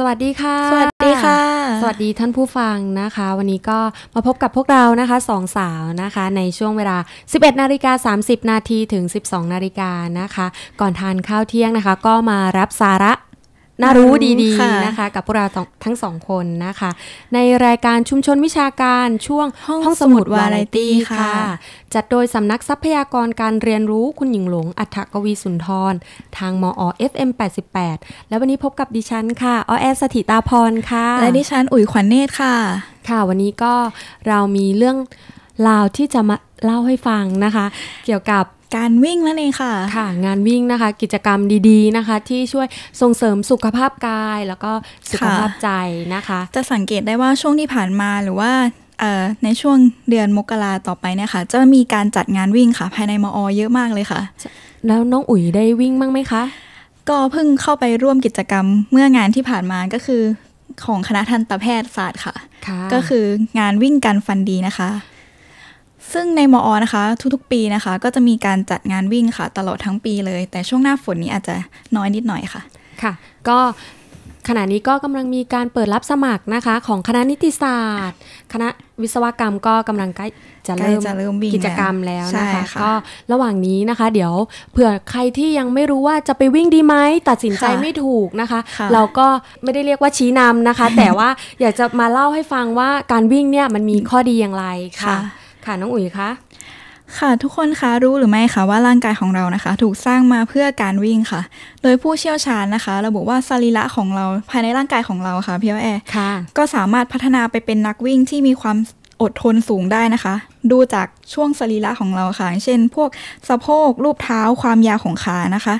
สวัสดีค่ะ สวัสดีค่ะ สวัสดีท่านผู้ฟังนะคะ วันนี้ก็มาพบกับพวกเรานะคะสองสาวนะคะ ในช่วงเวลา 11นาฬิกา30นาทีถึง 12นาฬิกานะคะ ก่อนทานข้าวเที่ยงนะคะ ก็มารับสาระน่ารู้ดี ๆ นะคะ กับพวกเราทั้งสองคนนะคะ ในรายการชุมชนวิชาการช่วงห้องสมุดวาไรตี้ค่ะ จัดโดยสำนักทรัพยากรการเรียนรู้คุณหญิงหลงอัฐกวีสุนทร ทางมอ FM 88แล้ววันนี้พบกับดิฉันค่ะออแอสถิตาพรค่ะ และดิฉันอุ๋ยขวัญเนตรค่ะ ค่ะวันนี้ก็เรามีเรื่องราวที่จะมาเล่าให้ฟังนะคะ เกี่ยวกับการวิ่งนั่นเองค่ะค่ะ งานวิ่งนะคะกิจกรรมดี ๆ นะคะ ที่ช่วยส่งเสริมสุขภาพกายแล้วก็สุขภาพใจนะคะ จะสังเกตได้ว่าช่วงที่ผ่านมาหรือว่าในช่วงเดือนมกราต่อไปเนี่ยค่ะจะมีการจัดงานวิ่งค่ะภายในมอเยอะมากเลยค่ะ แล้วน้องอุ๋ยได้วิ่งบ้างไหมคะก็เพิ่งเข้าไปร่วมกิจกรรมเมื่องานที่ผ่านมาก็คือ ของคณะทันตแพทยศาสตร์ค่ะ ก็คืองานวิ่งกันฟันดีนะคะซึ่งในมอนะคะทุกๆปีนะคะ ก็จะมีการจัดงานวิ่งค่ะ ตลอดทั้งปีเลย แต่ช่วงหน้าฝนนี้อาจจะน้อยนิดหน่อยค่ะค่ะ ก็ขณะนี้ก็กำลังมีการเปิดรับสมัครนะคะ ของคณะนิติศาสตร์ คณะวิศวกรรมก็กำลังใกล้จะเริ่มกิจกรรมแล้วนะคะก็ระหว่างนี้นะคะเดี๋ยวเผื่อใครที่ยังไม่รู้ว่าจะไปวิ่งดีไหมตัดสินใจไม่ถูกนะคะ เราก็ไม่ได้เรียกว่าชี้นำนะคะ แต่ว่าอยากจะมาเล่าให้ฟังว่าการวิ่งเนี่ยมันมีข้อดีอย่างไรค่ะค่ะ น้องอุ๋ยคะค่ะทุกคนคะ รู้หรือไม่คะว่าร่างกายของเรานะคะ ถูกสร้างมาเพื่อการวิ่งค่ะ โดยผู้เชี่ยวชาญนะคะ ระบุว่าสรีระของเราภายในร่างกายของเราค่ะพี่แอร์ก็สามารถพัฒนาไปเป็นนักวิ่งที่มีความอดทนสูงได้นะคะ ดูจากช่วงสรีระของเราค่ะ เช่น พวกสะโพกรูปเท้าความยาวของขานะคะ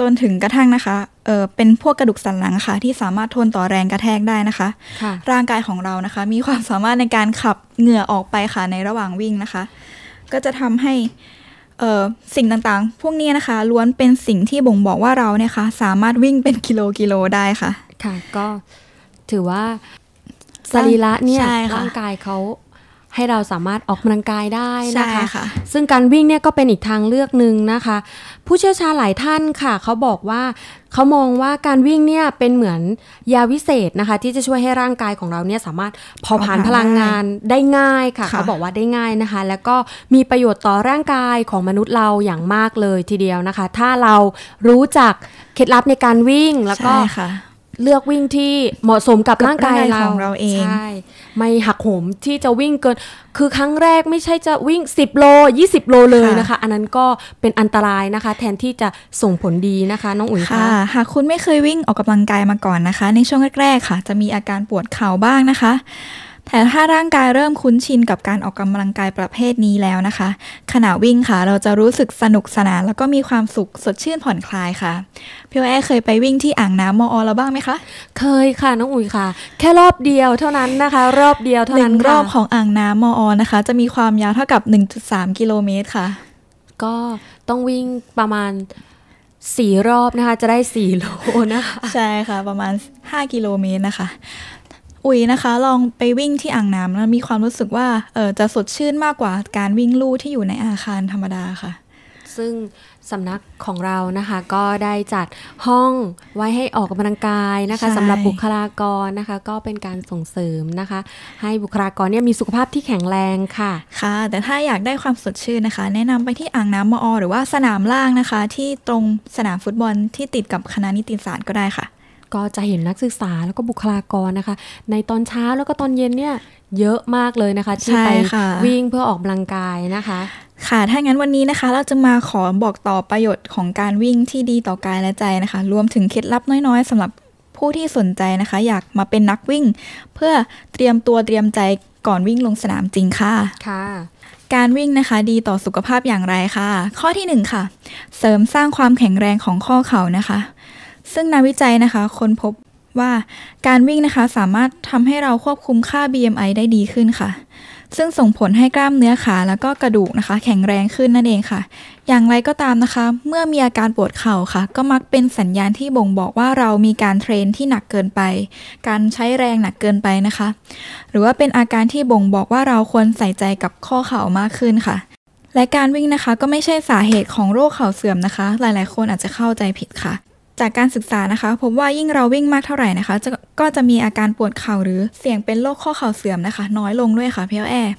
จนถึงกระทั่งนะคะ เออเป็นพวกกระดูกสันหลังค่ะ ที่สามารถทนต่อแรงกระแทกได้นะคะคะร่างกายของเรานะคะ มีความสามารถในการขับเหงื่อออกไปค่ะในระหว่างวิ่งนะคะ ก็จะทำให้ เออสิ่งต่างๆ พวกนี้นะคะล้วนเป็นสิ่งที่บ่งบอกว่าเราเนี่ยค่ะสามารถวิ่งเป็นกิโลกิโลได้ค่ะ ค่ะ ก็ถือว่าสรีระเนี่ยร่างกายเขาให้เราสามารถออกกำลังกายได้นะคะคะ ซึ่งการวิ่งเนี่ยก็เป็นอีกทางเลือกหนึ่งนะคะ ผู้เชี่ยวชาญหลายท่านค่ะเขาบอกว่าเขามองว่าการวิ่งเนี่ยเป็นเหมือนยาวิเศษนะคะ ที่จะช่วยให้ร่างกายของเราเนี่ย สามารถพผาผ่านพลังงานได้ง่ายค่ะเขาบอกว่าได้ง่ายนะคะ แล้วก็มีประโยชน์ต่อร่างกายของมนุษย์เราอย่างมากเลยทีเดียวนะคะ ถ้าเรารู้จักเคล็ดลับในการวิ่งแล้วก็เลือกวิ่งที่เหมาะสมกับร่างกายเราของเราเองใช่ไม่หักโหมที่จะวิ่งเกินคือครั้งแรกไม่ใช่จะวิ่ง10โล20โลเลยนะคะอันนั้นก็เป็นอันตรายนะคะ แทนที่จะส่งผลดีนะคะ น้องอุ๋ยค่ะหากคุณไม่เคยวิ่งออกกำลังกายมาก่อนนะคะ ในช่วงแรกๆค่ะ จะมีอาการปวดเข่าบ้างนะคะแต่ถ้าร่างกายเริ่มคุ้นชินกับการออกกำลังกายประเภทนี้แล้วนะคะ ขณะวิ่งค่ะ เราจะรู้สึกสนุกสนานแล้วก็มีความสุขสดชื่นผ่อนคลายค่ะพี่แอเคยไปวิ่งที่อ่างน้ำมออแล้วบ้างไหมคะ เคยค่ะ น้องอุ๋ยค่ะ แค่รอบเดียวเท่านั้นนะคะ รอบเดียวเท่านั้นรอบของอ่างน้ำมอนะคะ จะมีความยาวเท่ากับ1.3กิโลเมตรค่ะ ก็ต้องวิ่งประมาณสี่รอบนะคะ จะได้สี่โลนะคะ ใช่ค่ะ ประมาณ5กิโลเมตรนะคะอุ๋ยนะคะลองไปวิ่งที่อ่างน้ำแล้วมีความรู้สึกว่าเออจะสดชื่นมากกว่าการวิ่งลู่ที่อยู่ในอาคารธรรมดาค่ะ ซึ่งสำนักของเรานะคะก็ได้จัดห้องไว้ให้ออกกำลังกายนะคะสำหรับบุคลากรนะคะก็เป็นการส่งเสริมนะคะ ให้บุคลากรเนี่ยมีสุขภาพที่แข็งแรงค่ะค่ะ แต่ถ้าอยากได้ความสดชื่นนะคะ แนะนำไปที่อ่างน้ำมอหรือว่าสนามล่างนะคะที่ตรงสนามฟุตบอลที่ติดกับคณะนิติศาสตร์ก็ได้ค่ะก็จะเห็นนักศึกษาแล้วก็บุคลากรนะคะ ในตอนเช้าแล้วก็ตอนเย็นเนี่ยเยอะมากเลยนะคะที่ไปวิ่งเพื่อออกกำลังกายนะคะค่ะถ้างั้นวันนี้นะคะ เราจะมาขอบอกต่อประโยชน์ของการวิ่งที่ดีต่อกายและใจนะคะ รวมถึงเคล็ดลับน้อยๆสำหรับผู้ที่สนใจนะคะ อยากมาเป็นนักวิ่งเพื่อเตรียมตัวเตรียมใจก่อนวิ่งลงสนามจริงค่ะค่ะ การวิ่งนะคะดีต่อสุขภาพอย่างไรคะข้อที่1ค่ะเสริมสร้างความแข็งแรงของข้อเข่านะคะซึ่งนักวิจัยนะคะค้นพบว่าการวิ่งนะคะสามารถทำให้เราควบคุมค่า BMI ได้ดีขึ้นค่ะ ซึ่งส่งผลให้กล้ามเนื้อขา แล้วก็กระดูกนะคะ แข็งแรงขึ้นนั่นเองค่ะ อย่างไรก็ตามนะคะ เมื่อมีอาการปวดเข่าค่ะ ก็มักเป็นสัญญาณที่บ่งบอกว่าเรามีการเทรนที่หนักเกินไป การใช้แรงหนักเกินไปนะคะ หรือว่าเป็นอาการที่บ่งบอกว่าเราควรใส่ใจกับข้อเข่ามากขึ้นค่ะ และการวิ่งนะคะก็ไม่ใช่สาเหตุของโรคเข่าเสื่อมนะคะ หลายๆ คนอาจจะเข้าใจผิดค่ะจากการศึกษานะคะพบว่ายิ่งเราวิ่งมากเท่าไหร่นะคะจะก็จะมีอาการปวดเข่าหรือเสี่ยงเป็นโรคข้อเข่าเสื่อมนะคะ น้อยลงด้วยค่ะพี่แอร์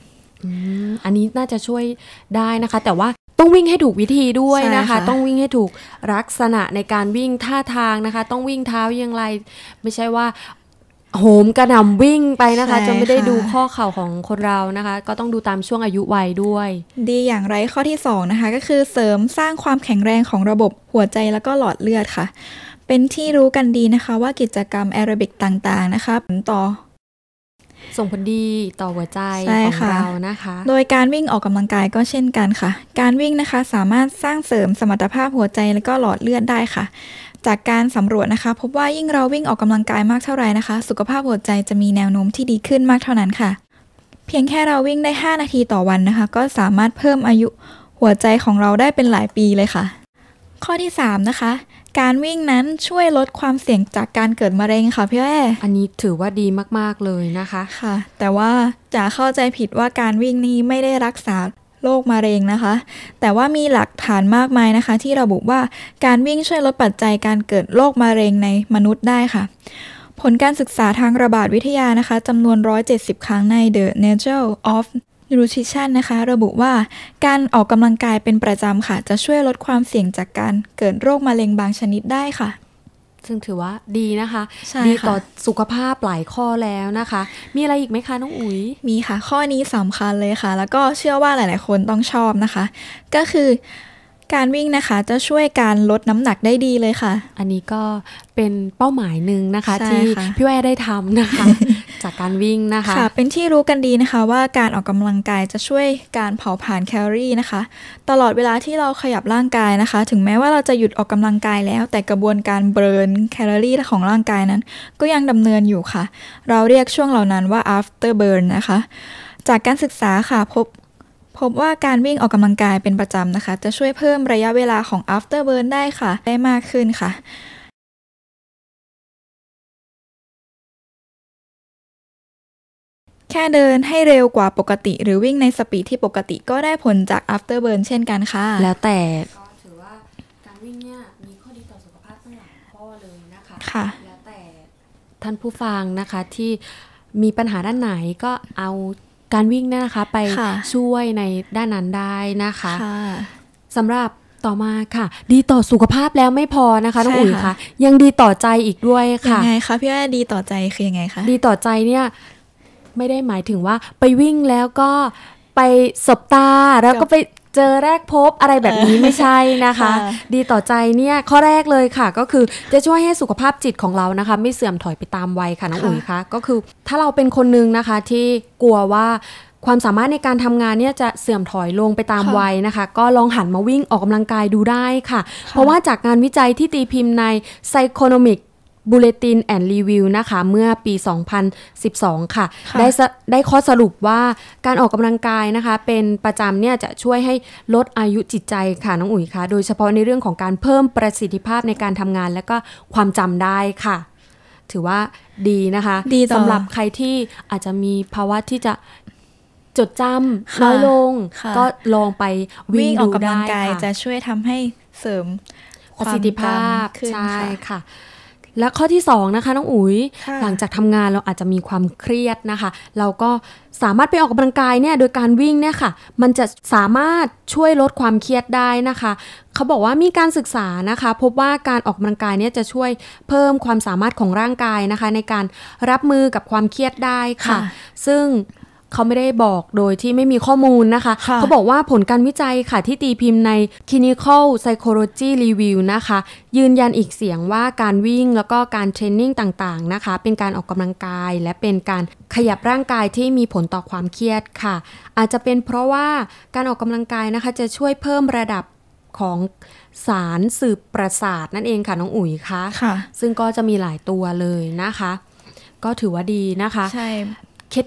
อันนี้น่าจะช่วยได้นะคะ แต่ว่าต้องวิ่งให้ถูกวิธีด้วยนะคะ ต้องวิ่งให้ถูกลักษณะในการวิ่งท่าทางนะคะ ต้องวิ่งเท้ายังไรไม่ใช่ว่าโหมกระหน่ำวิ่งไปนะคะจะไม่ได้ดูข้อเข่าของคนเรานะคะ ก็ต้องดูตามช่วงอายุวัยด้วย ดีอย่างไรข้อที่ 2 นะคะ ก็คือเสริมสร้างความแข็งแรงของระบบหัวใจแล้วก็หลอดเลือดค่ะ เป็นที่รู้กันดีนะคะ ว่ากิจกรรมแอโรบิกต่างๆ นะคะผลต่อส่งผลดีต่อหัวใจของเรานะคะ โดยการวิ่งออกกำลังกายก็เช่นกันค่ะ การวิ่งนะคะสามารถสร้างเสริมสมรรถภาพหัวใจและก็หลอดเลือดได้ค่ะ จากการสำรวจนะคะ พบว่ายิ่งเราวิ่งออกกำลังกายมากเท่าไหร่นะคะสุขภาพหัวใจจะมีแนวโน้มที่ดีขึ้นมากเท่านั้นค่ะ เพียงแค่เราวิ่งได้ 5 นาทีต่อวันนะคะ ก็สามารถเพิ่มอายุหัวใจของเราได้เป็นหลายปีเลยค่ะ ข้อที่3นะคะการวิ่งนั้นช่วยลดความเสี่ยงจากการเกิดมะเร็งค่ะพี่แอ้อันนี้ถือว่าดีมากๆเลยนะคะค่ะแต่ว่าจะเข้าใจผิดว่าการวิ่งนี้ไม่ได้รักษาโรคมะเร็งนะคะ แต่ว่ามีหลักฐานมากมายนะคะ ที่ระบุว่าการวิ่งช่วยลดปัจจัยการเกิดโรคมะเร็งในมนุษย์ได้ค่ะ ผลการศึกษาทางระบาดวิทยานะคะจำนวน 170 ครั้งใน The Nature of นูทริชันนะคะระบุว่าการออกกำลังกายเป็นประจำค่ะ จะช่วยลดความเสี่ยงจากการเกิดโรคมะเร็งบางชนิดได้ค่ะ ซึ่งถือว่าดีนะคะ ดีต่อสุขภาพหลายข้อแล้วนะคะ มีอะไรอีกไหมคะ น้องอุ๋ยมีค่ะ ข้อนี้สำคัญเลยค่ะ แล้วก็เชื่อว่าหลายๆ คนต้องชอบนะคะ ก็คือการวิ่งนะคะ จะช่วยการลดน้ำหนักได้ดีเลยค่ะ อันนี้ก็เป็นเป้าหมายหนึ่งนะคะที่พี่แวได้ทำนะคะจากการวิ่งนะคะค่ะ เป็นที่รู้กันดีนะคะ ว่าการออกกำลังกายจะช่วยการเผาผลาญแคลอรี่นะคะ ตลอดเวลาที่เราขยับร่างกายนะคะ ถึงแม้ว่าเราจะหยุดออกกำลังกายแล้วแต่กระบวนการเบิร์นแคลอรี่ของร่างกายนั้น ก็ยังดำเนินอยู่ค่ะ เราเรียกช่วงเหล่านั้นว่า after burn นะคะ จากการศึกษาค่ะ พบพบว่าการวิ่งออกกำลังกายเป็นประจำนะคะ จะช่วยเพิ่มระยะเวลาของ afterburn ได้ค่ะ ได้มากขึ้นค่ะแค่เดินให้เร็วกว่าปกติ หรือวิ่งในสปีดที่ปกติก็ได้ผลจาก afterburn เช่นกันค่ะ แล้วแต่ถือว่า การวิ่งเนี่ย มีข้อดีต่อสุขภาพตั้งหลายข้อเลยนะคะค่ะแล้วแต่ ท่านผู้ฟังนะคะที่มีปัญหาด้านไหนก็เอาการวิ่งนะคะไปช่วยในด้านนั้นได้นะคะคะสำหรับต่อมาค่ะ ดีต่อสุขภาพแล้วไม่พอนะคะน้องอุ๋ยค่ะ ยังดีต่อใจอีกด้วยค่ะยังไงคะพี่ว่าดีต่อใจคือยังไงคะดีต่อใจเนี่ยไม่ได้หมายถึงว่าไปวิ่งแล้วก็ไปสบตาแล้วก็ไปเจอแรกพบอะไรแบบนี้ไม่ใช่นะคะ ดีต่อใจเนี่ยข้อแรกเลยค่ะ ก็คือจะช่วยให้สุขภาพจิตของเรานะคะไม่เสื่อมถอยไปตามวัยค่ะน้องอุ๋ยคะก็คือถ้าเราเป็นคนนึงนะคะที่กลัวว่าความสามารถในการทำงานเนี่ยจะเสื่อมถอยลงไปตามวัยนะคะ ก็ลองหันมาวิ่งออกกำลังกายดูได้ค่ะ เพราะว่าจากงานวิจัยที่ตีพิมพ์ใน Psychonomic บูเลตินแอนด์รีวิวนะคะ เมื่อปี 2012 ค่ะคะได้ได้ข้อสรุปว่าการออกกำลังกายนะคะ เป็นประจำเนี่ยจะช่วยให้ลดอายุจิตใจค่ะน้องอุ๋ยคะโดยเฉพาะในเรื่องของการเพิ่มประสิทธิภาพในการทำงานและก็ความจำได้ค่ะ ถือว่าดีนะคะ ดีสำหรับใครที่อาจจะมีภาวะที่จะจดจำน้อยลงก็ลองไปวิ่งออกกำลังกาย จะช่วยทำให้เสริมประสิทธิภาพใช่ค่ะคะและข้อที่2นะคะน้องอุ๋ยหลังจากทำงานเราอาจจะมีความเครียดนะคะเราก็สามารถไปออกกำลังกายเนี่ยโดยการวิ่งเนี่ยค่ะ มันจะสามารถช่วยลดความเครียดได้นะคะ เขาบอกว่ามีการศึกษานะคะ พบว่าการออกกำลังกายเนี่ยจะช่วยเพิ่มความสามารถของร่างกายนะคะ ในการรับมือกับความเครียดได้ค่ะคะซึ่งเขาไม่ได้บอกโดยที่ไม่มีข้อมูลนะคะคะ เขาบอกว่าผลการวิจัยค่ะที่ตีพิมพ์ใน Clinical Psychology Review นะคะ ยืนยันอีกเสียงว่าการวิ่งแล้วก็การเทรนนิ่งต่างๆนะคะ เป็นการออกกำลังกายและเป็นการขยับร่างกายที่มีผลต่อความเครียดค่ะ อาจจะเป็นเพราะว่าการออกกำลังกายนะคะจะช่วยเพิ่มระดับของสารสืบประสาทนั่นเองค่ะน้องอุ๋ยคะคะซึ่งก็จะมีหลายตัวเลยนะคะ ก็ถือว่าดีนะคะใช่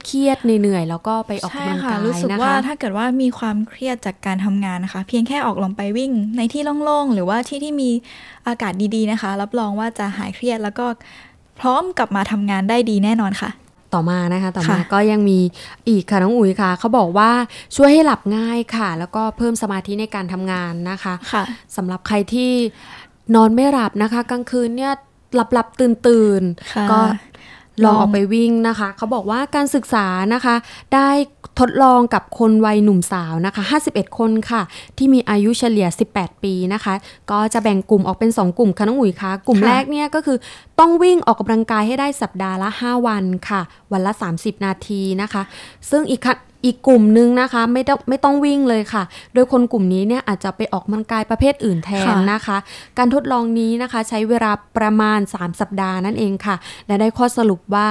เครียดเหนื่อยๆ แล้วก็ไปออกกำลังกายนะคะรู้สึกว่าถ้าเกิดว่ามีความเครียดจากการทำงานนะคะ เพียงแค่ออกลองไปวิ่ง ในที่โล่งๆ หรือว่าที่ที่มีอากาศดี ๆ นะคะ รับรองว่าจะหายเครียดแล้วก็พร้อมกลับมาทำงานได้ดีแน่นอนค่ะ ต่อมานะคะ ต่อมาก็ยังมีอีกค่ะน้องอุ๋ยค่ะเขาบอกว่าช่วยให้หลับง่ายค่ะ แล้วก็เพิ่มสมาธิในการทำงานนะคะค่ะสำหรับใครที่นอนไม่หลับนะคะ กลางคืนเนี่ยหลับหลับตื่นตื่นก็ลองออกไปวิ่งนะคะ เขาบอกว่าการศึกษานะคะได้ทดลองกับคนวัยหนุ่มสาวนะคะ 51 คนค่ะ ที่มีอายุเฉลี่ย 18 ปีนะคะ ก็จะแบ่งกลุ่มออกเป็น 2 กลุ่มค่ะน้องอุ๋ยคะกลุ่มแรกเนี่ยก็คือต้องวิ่งออกกำลังกายให้ได้สัปดาห์ละ 5 วันค่ะ วันละ 30 นาทีนะคะ ซึ่งอีกอีกกลุ่มนึงนะคะไม่ต้องไม่ต้องวิ่งเลยค่ะ โดยคนกลุ่มนี้เนี่ยอาจจะไปออกกำลังกายประเภทอื่นแทนนะคะ การทดลองนี้นะคะ ใช้เวลาประมาณ 3 สัปดาห์นั่นเองค่ะ และได้ข้อสรุปว่า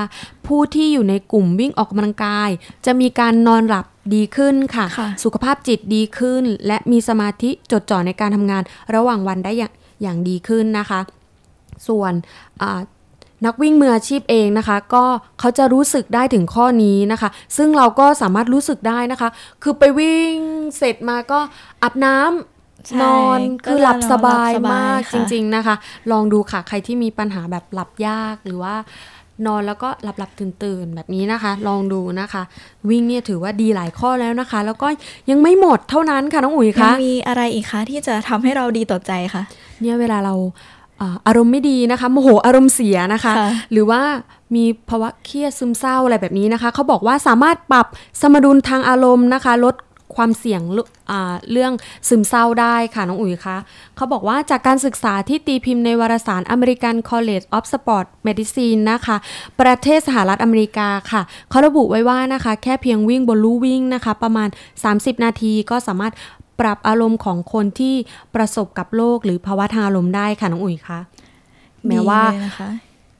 ผู้ที่อยู่ในกลุ่มวิ่งออกกำลังกาย จะมีการนอนหลับดีขึ้นค่ะคะสุขภาพจิตดีขึ้น และมีสมาธิจดจ่อในการทำงาน ระหว่างวันได้อย่างอย่างดีขึ้นนะคะ ส่วนนักวิ่งมืออาชีพเองนะคะ ก็เขาจะรู้สึกได้ถึงข้อนี้นะคะ ซึ่งเราก็สามารถรู้สึกได้นะคะ คือไปวิ่งเสร็จมาก็อาบน้ำนอนคือหลับสบายมากจริงๆนะคะ ลองดูค่ะใครที่มีปัญหาแบบหลับยากหรือว่า นอนแล้วก็หลับหลับตื่นตื่นแบบนี้นะคะ ลองดูนะคะ วิ่งเนี่ยถือว่าดีหลายข้อแล้วนะคะ แล้วก็ยังไม่หมดเท่านั้นค่ะน้องอุ๋ยคะมีอะไรอีกคะ ที่จะทำให้เราดีต่อใจคะเนี่ยเวลาเราอารมณ์ไม่ดีนะคะโมโหอารมณ์เสียนะคะ หรือว่ามีภาวะเครียดซึมเศร้าอะไรแบบนี้นะคะเขาบอกว่าสามารถปรับสมดุลทางอารมณ์นะคะ ลดความเสี่ยงเรื่องซึมเศร้าได้ค่ะน้องอุ๋ยคะเขาบอกว่าจากการศึกษาที่ตีพิมพ์ในวารสาร American College of Sport Medicine นะคะประเทศสหรัฐอเมริกาค่ะ เขาระบุไว้ว่านะคะแค่เพียงวิ่งบนลู่วิ่งนะคะประมาณ 30 นาทีก็สามารถปรับอารมณ์ของคนที่ประสบกับโรคหรือภาวะทางอารมณ์ได้ค่ะน้องอุ๋ยคะแม้ว่า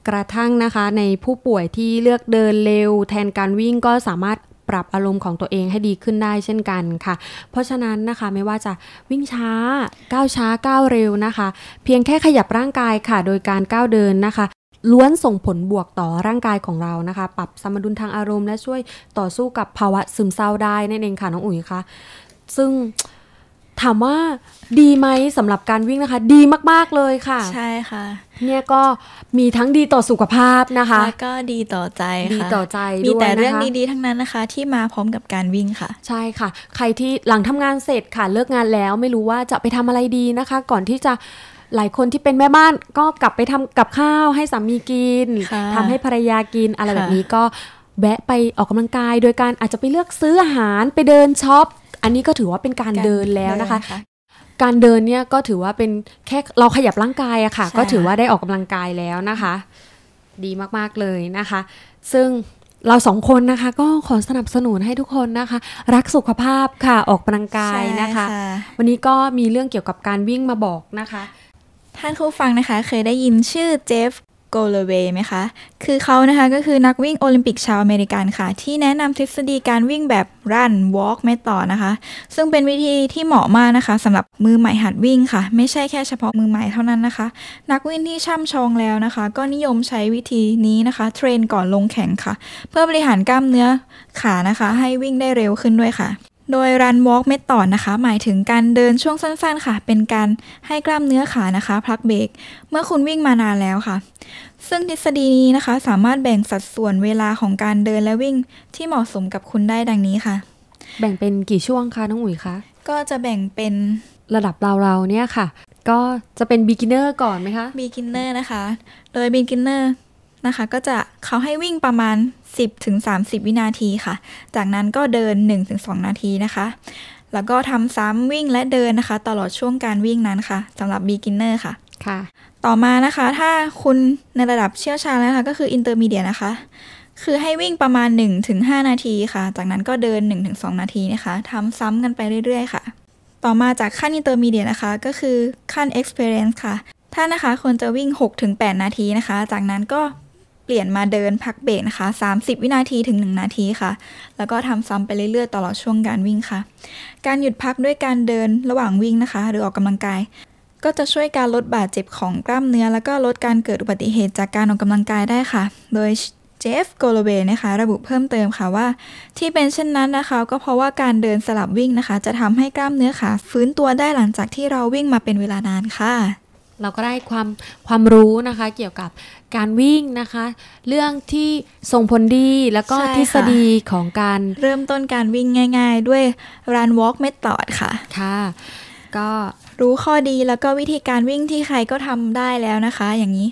กระทั่งนะคะในผู้ป่วยที่เลือกเดินเร็ว แทนการวิ่งก็สามารถปรับอารมณ์ของตัวเองให้ดีขึ้นได้เช่นกันค่ะ เพราะฉะนั้นนะคะไม่ว่าจะวิ่งช้าก้าวช้าก้าวเร็วนะคะ เพียงแค่ขยับร่างกายค่ะโดยการก้าวเดินนะคะ ล้วนส่งผลบวกต่อร่างกายของเรานะคะ ปรับสมดุลทางอารมณ์และช่วยต่อสู้กับภาวะซึมเศร้าได้นั่นเองค่ะน้องอุ๋ยคะซึ่งถามว่าดีไหมสำหรับการวิ่งนะคะ ดีมาก ๆ เลยค่ะใช่ค่ะเนี่ยก็มีทั้งดีต่อสุขภาพนะคะ แล้วก็ดีต่อใจค่ะ ดีต่อใจมีแต่เรื่องดีๆทั้งนั้นนะคะ ที่มาพร้อมกับการวิ่งค่ะ ใช่ค่ะ ใครที่หลังทำงานเสร็จค่ะเลิกงานแล้วไม่รู้ว่าจะไปทำอะไรดีนะคะ ก่อนที่จะหลายคนที่เป็นแม่บ้านก็กลับไปทำกับข้าวให้สามีกินทำให้ภรรยากินอะไรแบบนี้ก็แวะไปออกกำลังกาย โดยการอาจจะไปเลือกซื้ออาหารไปเดินช็อปอันนี้ก็ถือว่าเป็นการเดินแล้วนะคะ การเดินเนี่ยก็ถือว่าเป็นแค่เราขยับร่างกายอะค่ะก็ถือว่าได้ออกกำลังกายแล้วนะคะ ดีมากๆเลยนะคะ ซึ่งเราสองคนนะคะ ก็ขอสนับสนุนให้ทุกคนนะคะ รักสุขภาพค่ะออกกำลังกายนะคะ วันนี้ก็มีเรื่องเกี่ยวกับการวิ่งมาบอกนะคะ ท่านผู้ฟังนะคะเคยได้ยินชื่อเจฟโกลเวไหมคะ คือเขานะคะก็คือนักวิ่งโอลิมปิกชาวอเมริกันค่ะ ที่แนะนำทฤษฎีการวิ่งแบบรันวอล์กไมต่อนะคะ ซึ่งเป็นวิธีที่เหมาะมากนะคะสำหรับมือใหม่หัดวิ่งค่ะ ไม่ใช่แค่เฉพาะมือใหม่เท่านั้นนะคะ นักวิ่งที่ช่ำชองแล้วนะคะ ก็นิยมใช้วิธีนี้นะคะ เทรนก่อนลงแข่งค่ะ เพื่อบริหารกล้ามเนื้อขานะคะ ให้วิ่งได้เร็วขึ้นด้วยค่ะโดย run walk method นะคะ หมายถึงการเดินช่วงสั้นๆค่ะ เป็นการให้กล้ามเนื้อขานะคะพักเบรกเมื่อคุณวิ่งมานานแล้วค่ะ ซึ่งทฤษฎีนี้นะคะ สามารถแบ่งสัดส่วนเวลาของการเดินและวิ่งที่เหมาะสมกับคุณได้ดังนี้ค่ะ แบ่งเป็นกี่ช่วงคะ น้องอุ๋ยคะ ก็จะแบ่งเป็นระดับเราๆเนี่ยค่ะ ก็จะเป็น beginner ก่อนไหมคะ beginner นะคะ โดย beginner นะคะก็จะเขาให้วิ่งประมาณ 10-30 วินาทีค่ะ จากนั้นก็เดิน 1-2 นาทีนะคะ แล้วก็ทำซ้ำวิ่งและเดินนะคะ ตลอดช่วงการวิ่งนั้นค่ะสำหรับ beginner ค่ะ ค่ะ ต่อมานะคะถ้าคุณในระดับเชี่ยวชาญแล้วค่ะก็คือ intermediate นะคะ คือให้วิ่งประมาณ 1-5 นาทีค่ะ จากนั้นก็เดิน 1-2 นาทีนะคะทำซ้ำกันไปเรื่อยๆค่ะ ต่อมาจากขั้น intermediate นะคะ ก็คือขั้น experience ค่ะ ถ้านะคะควรจะวิ่ง 6-8 นาทีนะคะ จากนั้นก็เปลี่ยนมาเดินพักเบรกนะคะ 30 วินาทีถึง 1 นาทีค่ะ แล้วก็ทำซ้ำไปเรื่อยๆตลอดช่วงการวิ่งค่ะ การหยุดพักด้วยการเดินระหว่างวิ่งนะคะ หรือออกกำลังกาย ก็จะช่วยการลดบาดเจ็บของกล้ามเนื้อ แล้วก็ลดการเกิดอุบัติเหตุจากการออกกำลังกายได้ค่ะ โดยเจฟโกลเบนะคะ ระบุเพิ่มเติมค่ะว่า ที่เป็นเช่นนั้นนะคะก็เพราะว่าการเดินสลับวิ่งนะคะ จะทำให้กล้ามเนื้อขาฟื้นตัวได้หลังจากที่เราวิ่งมาเป็นเวลานานค่ะเราก็ได้ความความรู้นะคะ เกี่ยวกับการวิ่งนะคะ เรื่องที่ส่งผลดีแล้วก็ทฤษฎีของการเริ่มต้นการวิ่งง่าย ๆ ด้วย run walk method ค่ะ ค่ะ ก็รู้ข้อดีแล้วก็วิธีการวิ่งที่ใครก็ทำได้แล้วนะคะ อย่างนี้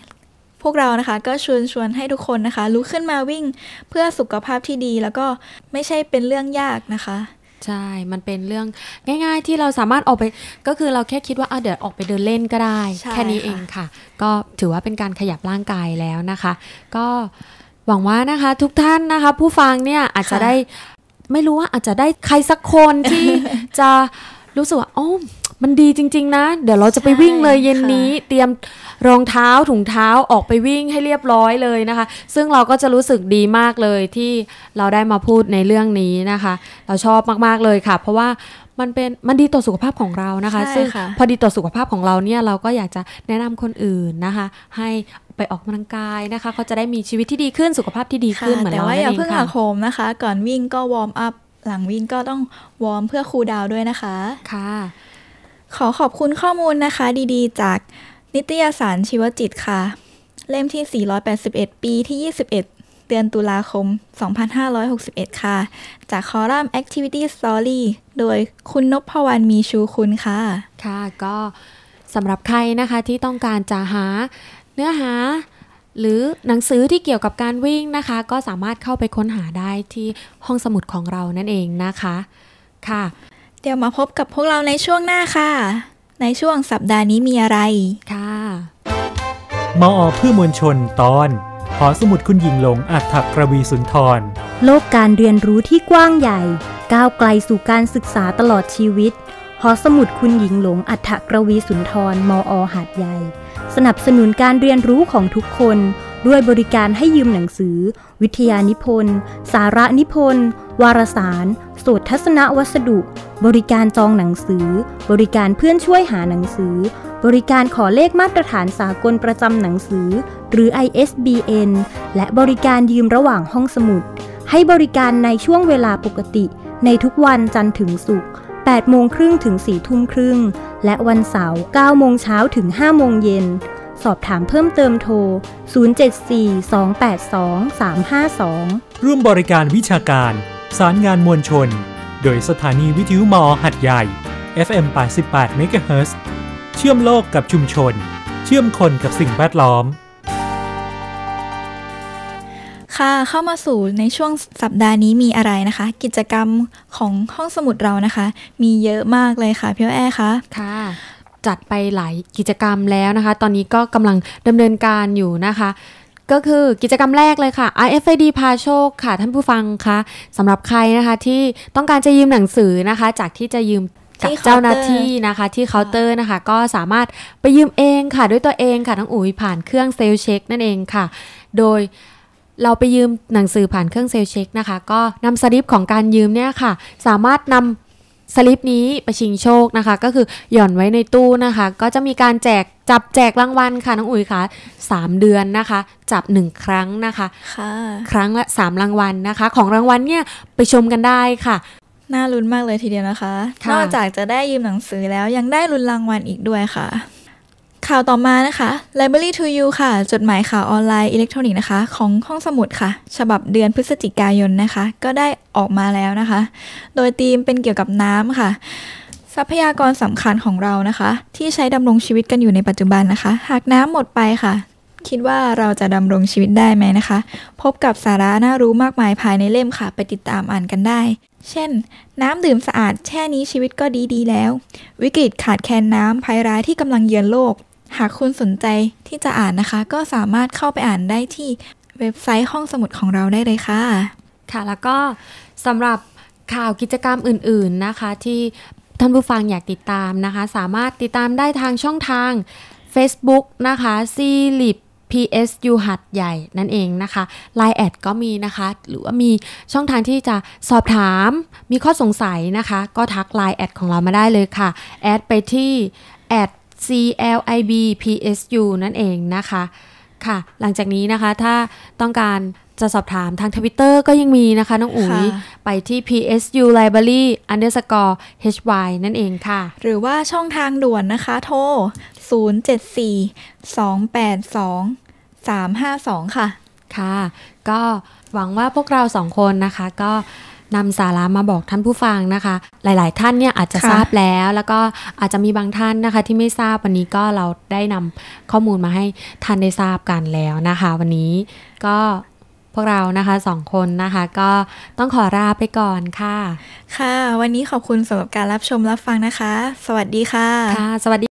พวกเรานะคะก็ชวนชวนให้ทุกคนนะคะ รู้ขึ้นมาวิ่งเพื่อสุขภาพที่ดี แล้วก็ไม่ใช่เป็นเรื่องยากนะคะใช่ มันเป็นเรื่องง่ายๆที่เราสามารถออกไป ก็คือเราแค่คิดว่าเดี๋ยวออกไปเดินเล่นก็ได้ แค่นี้เองค่ะ ก็ถือว่าเป็นการขยับร่างกายแล้วนะคะ ก็หวังว่านะคะ ทุกท่านนะคะ ผู้ฟังเนี่ยอาจจะได้ไม่รู้ว่าอาจจะได้ใครสักคนที่จะรู้สึกว่าโอ้มันดีจริงๆนะ เดี๋ยวเราจะไปวิ่งเลยเย็นนี้ เตรียมรองเท้าถุงเท้าออกไปวิ่งให้เรียบร้อยเลยนะคะ ซึ่งเราก็จะรู้สึกดีมากเลยที่เราได้มาพูดในเรื่องนี้นะคะ เราชอบมากๆเลยค่ะ เพราะว่ามันเป็นมันดีต่อสุขภาพของเรานะคะ ซึ่งพอดีต่อสุขภาพของเราเนี่ย เราก็อยากจะแนะนำคนอื่นนะคะ ให้ไปออกกำลังกายนะคะ เขาจะได้มีชีวิตที่ดีขึ้นสุขภาพที่ดีขึ้นเหมือนเราแต่ว่าอย่าเพิ่งหักโหมนะคะ ก่อนวิ่งก็วอร์มอัพ หลังวิ่งก็ต้องวอร์มเพื่อคูลดาวด้วยนะคะ ค่ะขอขอบคุณข้อมูลนะคะดีๆ จากนิตยสารชีวจิตค่ะ เล่มที่ 481 ปีที่ 21เดือนตุลาคม 2561 ค่ะ จากคอลัมน์ Activity Story โดยคุณนพพวันมีชูคุณค่ะค่ะก็สำหรับใครนะคะที่ต้องการจะหาเนื้อหา หรือหนังสือที่เกี่ยวกับการวิ่งนะคะ ก็สามารถเข้าไปค้นหาได้ที่ห้องสมุดของเรานั่นเองนะคะค่ะเดี๋ยวมาพบกับพวกเราในช่วงหน้าค่ะ ในช่วงสัปดาห์นี้มีอะไร ค่ะ มอเพื่อมวลชน ตอนหอสมุดคุณหญิงหลงอัฐกระวีสุนทร โลกการเรียนรู้ที่กว้างใหญ่ ก้าวไกลสู่การศึกษาตลอดชีวิตหอสมุดคุณหญิงหลงอัฐกระวีสุนทร มออหาดใหญ่ สนับสนุนการเรียนรู้ของทุกคน ด้วยบริการให้ยืมหนังสือ วิทยานิพนธ์ สารนิพนธ์ วารสารสูตรทัศนวัสดุ บริการจองหนังสือ บริการเพื่อนช่วยหาหนังสือ บริการขอเลขมาตรฐานสากลประจำหนังสือ หรือ ISBN และบริการยืมระหว่างห้องสมุด ให้บริการในช่วงเวลาปกติในทุกวันจันทร์ถึงศุกร์8โมงครึ่งถึง4ทุ่มครึ่งและวันเสาร์9โมงเช้าถึง 5 โมงเย็นสอบถามเพิ่มเติมโทร 074 282 352 ร่วมบริการวิชาการสารงานมวลชน โดยสถานีวิทยุมอหัดใหญ่ FM 88 MHz เชื่อมโลกกับชุมชน เชื่อมคนกับสิ่งแวดล้อม ค่ะเข้ามาสู่ในช่วงสัปดาห์นี้มีอะไรนะคะ กิจกรรมของห้องสมุดเรานะคะ มีเยอะมากเลยค่ะพี่แอ้คะค่ะ จัดไปหลายกิจกรรมแล้วนะคะ ตอนนี้ก็กำลังดำเนินการอยู่นะคะก็คือกิจกรรมแรกเลยค่ะ RFID พาโชคค่ะ ท่านผู้ฟังคะสำหรับใครนะคะที่ต้องการจะยืมหนังสือนะคะ จากที่จะยืมจากเจ้าหน้าที่นะคะที่เคาน์เตอร์นะคะก็สามารถไปยืมเองค่ะด้วยตัวเองค่ะทั้งอุ๋ยผ่านเครื่องเซลเช็คนั่นเองค่ะโดยเราไปยืมหนังสือผ่านเครื่องเซลเช็คนะคะก็นำสลิปของการยืมเนี่ยค่ะ สามารถนำสลิปนี้ประชิงโชคนะคะ ก็คือหย่อนไว้ในตู้นะคะ ก็จะมีการแจกจับแจกรางวัลค่ะน้องอุ๋ยคะ3 เดือนนะคะ จับ 1 ครั้งนะคะค่ะ ครั้งละ3รางวัลนะคะ ของรางวัลเนี่ยไปชมกันได้ค่ะ น่าลุ้นมากเลยทีเดียวนะคะคะนอกจากจะได้ยืมหนังสือแล้วยังได้ลุ้นรางวัลอีกด้วยค่ะข่าวต่อมานะคะ Library to you ค่ะ จดหมายข่าวออนไลน์อิเล็กทรอนิกส์นะคะ ของห้องสมุดค่ะ ฉบับเดือนพฤศจิกายนนะคะ ก็ได้ออกมาแล้วนะคะ โดยธีมเป็นเกี่ยวกับน้ำค่ะ ทรัพยากรสำคัญของเรานะคะ ที่ใช้ดำรงชีวิตกันอยู่ในปัจจุบันนะคะ หากน้ำหมดไปค่ะ คิดว่าเราจะดำรงชีวิตได้ไหมนะคะ พบกับสาระน่ารู้มากมายภายในเล่มค่ะ ไปติดตามอ่านกันได้ เช่น น้ำดื่มสะอาดแช่นี้ชีวิตก็ดีดีแล้ว วิกฤตขาดแคลนน้ำภัยร้ายที่กำลังเยือนโลกหากคุณสนใจที่จะอ่านนะคะ ก็สามารถเข้าไปอ่านได้ที่เว็บไซต์ห้องสมุดของเราได้เลยค่ะ ค่ะ แล้วก็สำหรับข่าวกิจกรรมอื่นๆนะคะ ที่ท่านผู้ฟังอยากติดตามนะคะ สามารถติดตามได้ทางช่องทาง Facebook นะคะซีลิบ PSU หัดใหญ่ นั่นเองนะคะ Line แอดก็มีนะคะ หรือว่ามีช่องทางที่จะสอบถาม มีข้อสงสัยนะคะ ก็ทัก Line แอดของเรามาได้เลยค่ะแอดไปที่แอด CLIBPSU นั่นเองนะคะค่ะ หลังจากนี้นะคะถ้าต้องการจะสอบถามทางทวิตเตอร์ก็ยังมีนะคะ น้องอุ๋ยไปที่ psu library underscore hy นั่นเองค่ะ หรือว่าช่องทางด่วนนะคะโทร074 282 352 ค่ะค่ะ ก็หวังว่าพวกเราสองคนนะคะก็นำสาระมาบอกท่านผู้ฟังนะคะ หลาย ๆท่านเนี่ยอาจจะทราบแล้ว แล้วก็อาจจะมีบางท่านนะคะ ที่ไม่ทราบ วันนี้ก็เราได้นำข้อมูลมาให้ท่านได้ทราบกันแล้วนะคะ วันนี้ก็พวกเรานะคะสองคนนะคะ ก็ต้องขอลาไปก่อนค่ะ ค่ะ วันนี้ขอบคุณสำหรับการรับชมรับฟังนะคะ สวัสดีค่ะ ค่ะ สวัสดี